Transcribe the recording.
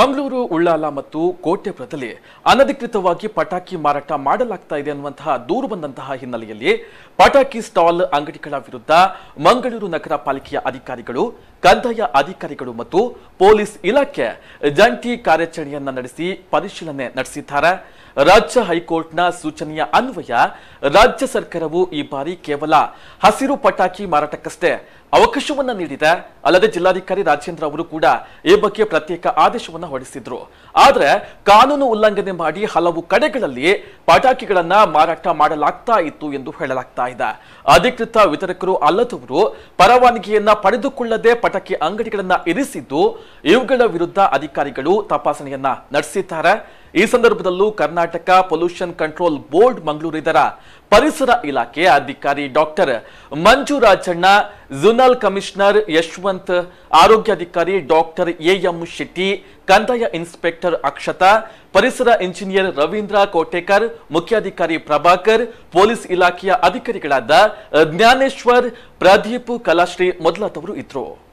ಮಂಗಳೂರು ಉಳ್ಳಾಲ ಮತ್ತು ಕೋಟೆಪುರದಲ್ಲಿ ಅನಧಿಕೃತವಾಗಿ ಪಟಾಕಿ ಮಾರಾಟ ಮಾಡಲಾಗ್ತಾ ಇದೆ ಅನ್ನುವಂತಹ ದೂರು ಬಂದಂತಹ ಹಿನ್ನೆಲೆಯಲ್ಲಿ ಪಟಾಕಿ ಸ್ಟಾಲ್ ಅಂಗಡಿಗಳ ವಿರುದ್ಧ ಮಂಗಳೂರು ನಗರ ಪಾಲಿಕೆಯ ಅಧಿಕಾರಿಗಳು ಕಂದಾಯ ಅಧಿಕಾರಿಗಳು ಮತ್ತು ಪೊಲೀಸ್ ಇಲಾಖೆ ಜಂಟಿ ಕಾರ್ಯಾಚರಣೆಯನ್ನ ನಡೆಸಿ ಪರಿಶೀಲನೆ ನಡೆಸಿದ್ದಾರೆ ರಾಜ್ಯ ಹೈಕೋರ್ಟ್ನ ಸೂಚನೆಯ ಅನ್ವಯ ರಾಜ್ಯ ಸರ್ಕಾರವು ಈ ಬಾರಿ ಕೇವಲ ಹಸಿರು ಪಟಾಕಿ ಮಾರಾಟಕ್ಕಷ್ಟೇ ಅವಕಾಶವನ್ನ ನೀಡಿದೆ ಅಲ್ಲದೆ ಜಿಲ್ಲಾಧಿಕಾರಿ ರಾಜೇಂದ್ರ ಅವರು ಕೂಡ ಈ ಬಗ್ಗೆ ಪ್ರತ್ಯೇಕ ಆದೇಶವನ್ನ ಹೊರಡಿಸಿದ್ರು ಆದ್ರೆ ಕಾನೂನು ಉಲ್ಲಂಘನೆ ಮಾಡಿ ಹಲವು ಕಡೆಗಳಲ್ಲಿ ಪಟಾಕಿಗಳನ್ನ ಮಾರಾಟ ಮಾಡಲಾಗ್ತಾ ಇತ್ತು ಎಂದು ಹೇಳಲಾಗ್ತಾ ಇದೆ ಅಧಿಕೃತ ವಿತರಕರು ಅಲ್ಲದವರು ಪರವಾನಗಿಯನ್ನ ಪಡೆದುಕೊಳ್ಳದೆ ಪಟಾಕಿ ಅಂಗಡಿಗಳನ್ನ ಇರಿಸಿದ್ದು ಇವುಗಳ ವಿರುದ್ಧ ಅಧಿಕಾರಿಗಳು ತಪಾಸಣೆಯನ್ನ ನಡೆಸಿದ್ದಾರೆ ಈ ಸಂದರ್ಭದಲ್ಲೂ ಕರ್ನಾಟಕ ಪೊಲ್ಯೂಷನ್ ಕಂಟ್ರೋಲ್ ಬೋರ್ಡ್ ಮಂಗಳೂರಿದರ ಪರಿಸರ ಇಲಾಖೆಯ ಅಧಿಕಾರಿ ಡಾಕ್ಟರ್ ಮಂಜುರಾಜಣ್ಣ ಝೋನಲ್ ಕಮಿಷನರ್ ಯಶವಂತ್ ಆರೋಗ್ಯಾಧಿಕಾರಿ ಡಾಕ್ಟರ್ ಎಎಂ ಶೆಟ್ಟಿ ಕಂದಾಯ ಇನ್ಸ್ಪೆಕ್ಟರ್ ಅಕ್ಷತಾ ಪರಿಸರ ಇಂಜಿನಿಯರ್ ರವೀಂದ್ರ ಕೋಟೇಕರ್ ಮುಖ್ಯಾಧಿಕಾರಿ ಪ್ರಭಾಕರ್ ಪೊಲೀಸ್ ಇಲಾಖೆಯ ಅಧಿಕಾರಿಗಳಾದ ಜ್ಞಾನೇಶ್ವರ್ ಪ್ರದೀಪ್ ಕಲಾಶ್ರೀ ಮೊದಲಾದವರು ಇದ್ರು